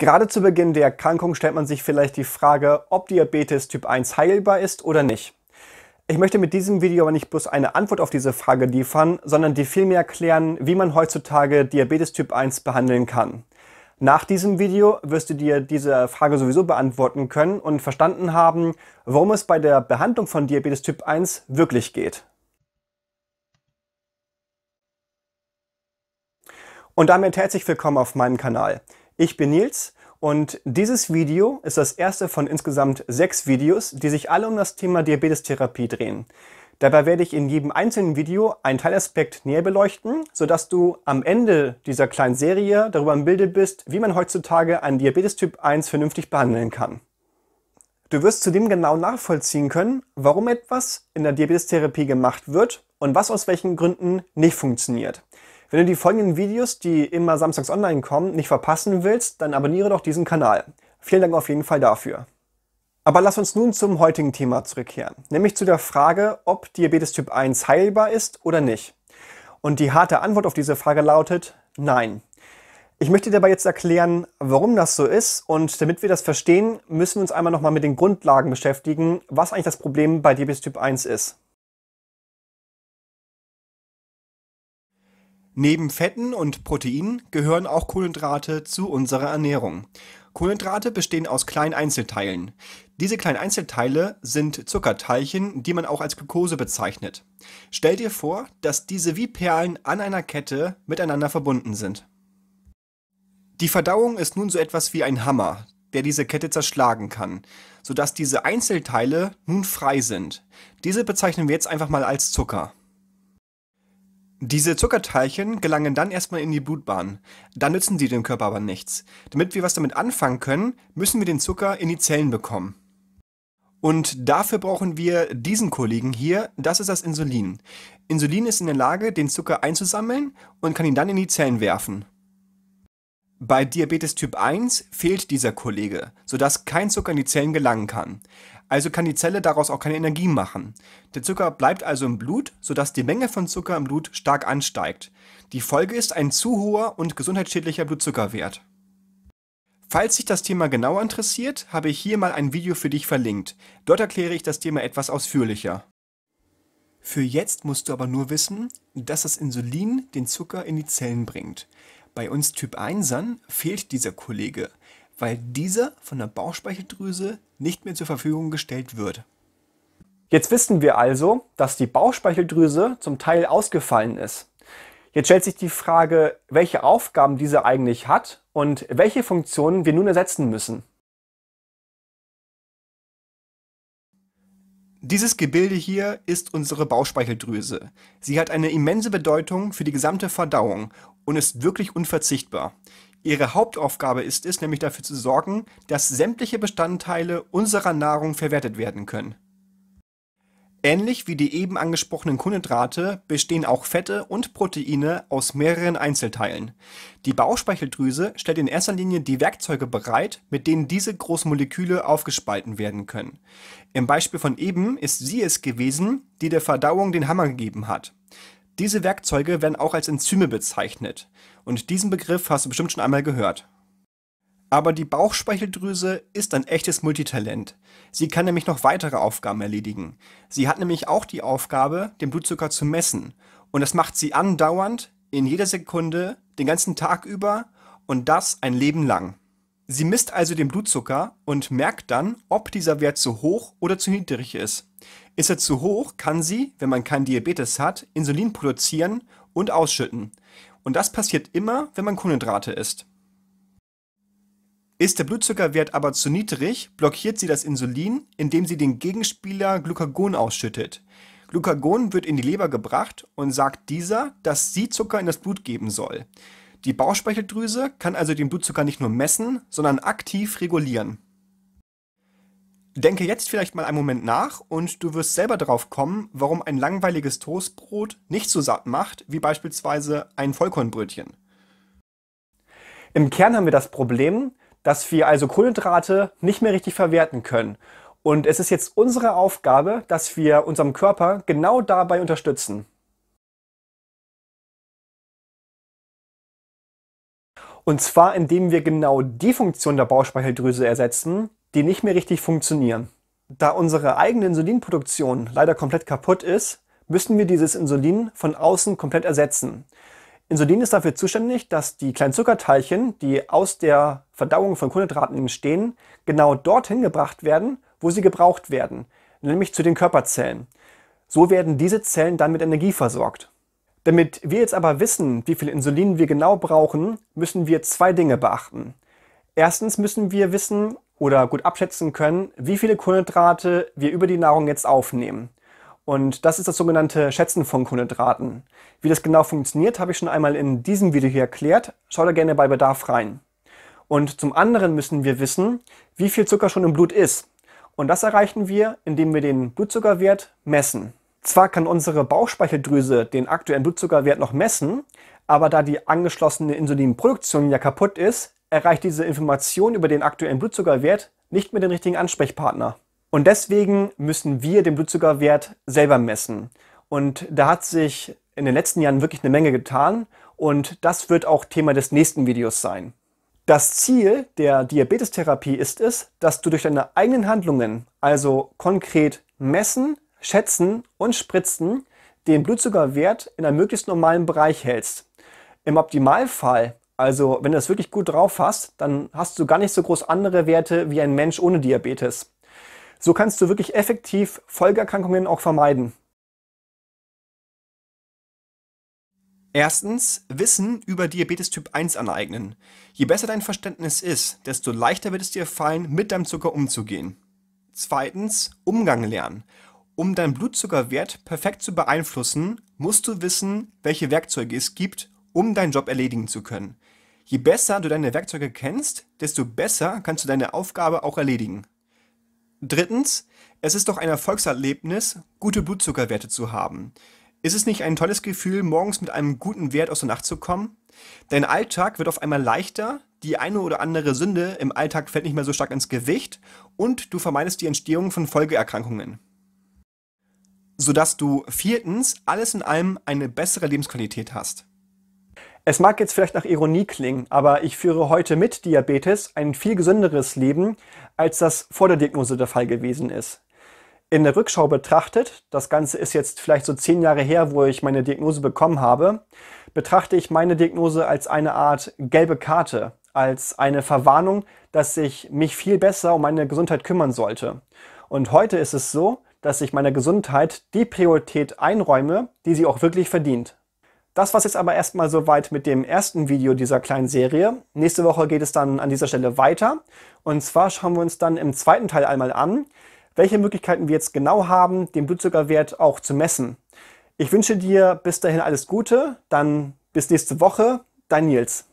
Gerade zu Beginn der Erkrankung stellt man sich vielleicht die Frage, ob Diabetes Typ 1 heilbar ist oder nicht. Ich möchte mit diesem Video aber nicht bloß eine Antwort auf diese Frage liefern, sondern dir vielmehr erklären, wie man heutzutage Diabetes Typ 1 behandeln kann. Nach diesem Video wirst du dir diese Frage sowieso beantworten können und verstanden haben, worum es bei der Behandlung von Diabetes Typ 1 wirklich geht. Und damit herzlich willkommen auf meinem Kanal. Ich bin Nils und dieses Video ist das erste von insgesamt sechs Videos, die sich alle um das Thema Diabetestherapie drehen. Dabei werde ich in jedem einzelnen Video einen Teilaspekt näher beleuchten, sodass du am Ende dieser kleinen Serie darüber im Bilde bist, wie man heutzutage einen Diabetes Typ 1 vernünftig behandeln kann. Du wirst zudem genau nachvollziehen können, warum etwas in der Diabetestherapie gemacht wird und was aus welchen Gründen nicht funktioniert. Wenn du die folgenden Videos, die immer samstags online kommen, nicht verpassen willst, dann abonniere doch diesen Kanal. Vielen Dank auf jeden Fall dafür. Aber lass uns nun zum heutigen Thema zurückkehren, nämlich zu der Frage, ob Diabetes Typ 1 heilbar ist oder nicht. Und die harte Antwort auf diese Frage lautet Nein. Ich möchte dir dabei jetzt erklären, warum das so ist und damit wir das verstehen, müssen wir uns einmal nochmal mit den Grundlagen beschäftigen, was eigentlich das Problem bei Diabetes Typ 1 ist. Neben Fetten und Proteinen gehören auch Kohlenhydrate zu unserer Ernährung. Kohlenhydrate bestehen aus kleinen Einzelteilen. Diese kleinen Einzelteile sind Zuckerteilchen, die man auch als Glucose bezeichnet. Stell dir vor, dass diese wie Perlen an einer Kette miteinander verbunden sind. Die Verdauung ist nun so etwas wie ein Hammer, der diese Kette zerschlagen kann, sodass diese Einzelteile nun frei sind. Diese bezeichnen wir jetzt einfach mal als Zucker. Diese Zuckerteilchen gelangen dann erstmal in die Blutbahn. Dann nützen sie dem Körper aber nichts. Damit wir was damit anfangen können, müssen wir den Zucker in die Zellen bekommen. Und dafür brauchen wir diesen Kollegen hier, das ist das Insulin. Insulin ist in der Lage, den Zucker einzusammeln und kann ihn dann in die Zellen werfen. Bei Diabetes Typ 1 fehlt dieser Kollege, sodass kein Zucker in die Zellen gelangen kann also kann die Zelle daraus auch keine Energie machen. Der Zucker bleibt also im Blut, sodass die Menge von Zucker im Blut stark ansteigt. Die Folge ist ein zu hoher und gesundheitsschädlicher Blutzuckerwert. Falls dich das Thema genauer interessiert, habe ich hier mal ein Video für dich verlinkt. Dort erkläre ich das Thema etwas ausführlicher. Für jetzt musst du aber nur wissen, dass das Insulin den Zucker in die Zellen bringt. Bei uns Typ 1ern fehlt dieser Kollege weil dieser von der Bauchspeicheldrüse nicht mehr zur Verfügung gestellt wird. Jetzt wissen wir also, dass die Bauchspeicheldrüse zum Teil ausgefallen ist. Jetzt stellt sich die Frage, welche Aufgaben diese eigentlich hat und welche Funktionen wir nun ersetzen müssen. Dieses Gebilde hier ist unsere Bauchspeicheldrüse. Sie hat eine immense Bedeutung für die gesamte Verdauung und ist wirklich unverzichtbar. Ihre Hauptaufgabe ist es nämlich dafür zu sorgen, dass sämtliche Bestandteile unserer Nahrung verwertet werden können. Ähnlich wie die eben angesprochenen Kohlenhydrate bestehen auch Fette und Proteine aus mehreren Einzelteilen. Die Bauchspeicheldrüse stellt in erster Linie die Werkzeuge bereit, mit denen diese Großmoleküle aufgespalten werden können. Im Beispiel von eben ist sie es gewesen, die der Verdauung den Hammer gegeben hat. Diese Werkzeuge werden auch als Enzyme bezeichnet und diesen Begriff hast du bestimmt schon einmal gehört. Aber die Bauchspeicheldrüse ist ein echtes Multitalent. Sie kann nämlich noch weitere Aufgaben erledigen. Sie hat nämlich auch die Aufgabe, den Blutzucker zu messen. Und das macht sie andauernd, in jeder Sekunde, den ganzen Tag über und das ein Leben lang. Sie misst also den Blutzucker und merkt dann, ob dieser Wert zu hoch oder zu niedrig ist. Ist er zu hoch, kann sie, wenn man keinen Diabetes hat, Insulin produzieren und ausschütten. Und das passiert immer, wenn man Kohlenhydrate isst. Ist der Blutzuckerwert aber zu niedrig, blockiert sie das Insulin, indem sie den Gegenspieler Glucagon ausschüttet. Glucagon wird in die Leber gebracht und sagt dieser, dass sie Zucker in das Blut geben soll. Die Bauchspeicheldrüse kann also den Blutzucker nicht nur messen, sondern aktiv regulieren. Denke jetzt vielleicht mal einen Moment nach und du wirst selber drauf kommen, warum ein langweiliges Toastbrot nicht so satt macht wie beispielsweise ein Vollkornbrötchen. Im Kern haben wir das Problem, dass wir also Kohlenhydrate nicht mehr richtig verwerten können. Und es ist jetzt unsere Aufgabe, dass wir unserem Körper genau dabei unterstützen. Und zwar, indem wir genau die Funktion der Bauchspeicheldrüse ersetzen, die nicht mehr richtig funktionieren. Da unsere eigene Insulinproduktion leider komplett kaputt ist, müssen wir dieses Insulin von außen komplett ersetzen. Insulin ist dafür zuständig, dass die kleinen Zuckerteilchen, die aus der Verdauung von Kohlenhydraten entstehen, genau dorthin gebracht werden, wo sie gebraucht werden, nämlich zu den Körperzellen. So werden diese Zellen dann mit Energie versorgt. Damit wir jetzt aber wissen, wie viel Insulin wir genau brauchen, müssen wir zwei Dinge beachten. Erstens müssen wir wissen oder gut abschätzen können, wie viele Kohlenhydrate wir über die Nahrung jetzt aufnehmen. Und das ist das sogenannte Schätzen von Kohlenhydraten. Wie das genau funktioniert, habe ich schon einmal in diesem Video hier erklärt. Schau da gerne bei Bedarf rein. Und zum anderen müssen wir wissen, wie viel Zucker schon im Blut ist. Und das erreichen wir, indem wir den Blutzuckerwert messen. Zwar kann unsere Bauchspeicheldrüse den aktuellen Blutzuckerwert noch messen, aber da die angeschlossene Insulinproduktion ja kaputt ist, erreicht diese Information über den aktuellen Blutzuckerwert nicht mehr den richtigen Ansprechpartner. Und deswegen müssen wir den Blutzuckerwert selber messen. Und da hat sich in den letzten Jahren wirklich eine Menge getan und das wird auch Thema des nächsten Videos sein. Das Ziel der Diabetestherapie ist es, dass du durch deine eigenen Handlungen, also konkret messen, Schätzen und Spritzen den Blutzuckerwert in einem möglichst normalen Bereich hältst. Im Optimalfall, also wenn du das wirklich gut drauf hast, dann hast du gar nicht so groß andere Werte wie ein Mensch ohne Diabetes. So kannst du wirklich effektiv Folgeerkrankungen auch vermeiden. Erstens, Wissen über Diabetes Typ 1 aneignen. Je besser dein Verständnis ist, desto leichter wird es dir fallen, mit deinem Zucker umzugehen. Zweitens, Umgang lernen. Um deinen Blutzuckerwert perfekt zu beeinflussen, musst du wissen, welche Werkzeuge es gibt, um deinen Job erledigen zu können. Je besser du deine Werkzeuge kennst, desto besser kannst du deine Aufgabe auch erledigen. Drittens, es ist doch ein Erfolgserlebnis, gute Blutzuckerwerte zu haben. Ist es nicht ein tolles Gefühl, morgens mit einem guten Wert aus der Nacht zu kommen? Dein Alltag wird auf einmal leichter, die eine oder andere Sünde im Alltag fällt nicht mehr so stark ins Gewicht und du vermeidest die Entstehung von Folgeerkrankungen sodass du viertens alles in allem eine bessere Lebensqualität hast. Es mag jetzt vielleicht nach Ironie klingen, aber ich führe heute mit Diabetes ein viel gesünderes Leben, als das vor der Diagnose der Fall gewesen ist. In der Rückschau betrachtet, das Ganze ist jetzt vielleicht so zehn Jahre her, wo ich meine Diagnose bekommen habe, betrachte ich meine Diagnose als eine Art gelbe Karte, als eine Verwarnung, dass ich mich viel besser um meine Gesundheit kümmern sollte. Und heute ist es so, dass ich meiner Gesundheit die Priorität einräume, die sie auch wirklich verdient. Das war es jetzt aber erstmal soweit mit dem ersten Video dieser kleinen Serie. Nächste Woche geht es dann an dieser Stelle weiter. Und zwar schauen wir uns dann im zweiten Teil einmal an, welche Möglichkeiten wir jetzt genau haben, den Blutzuckerwert auch zu messen. Ich wünsche dir bis dahin alles Gute, dann bis nächste Woche, dein Nils.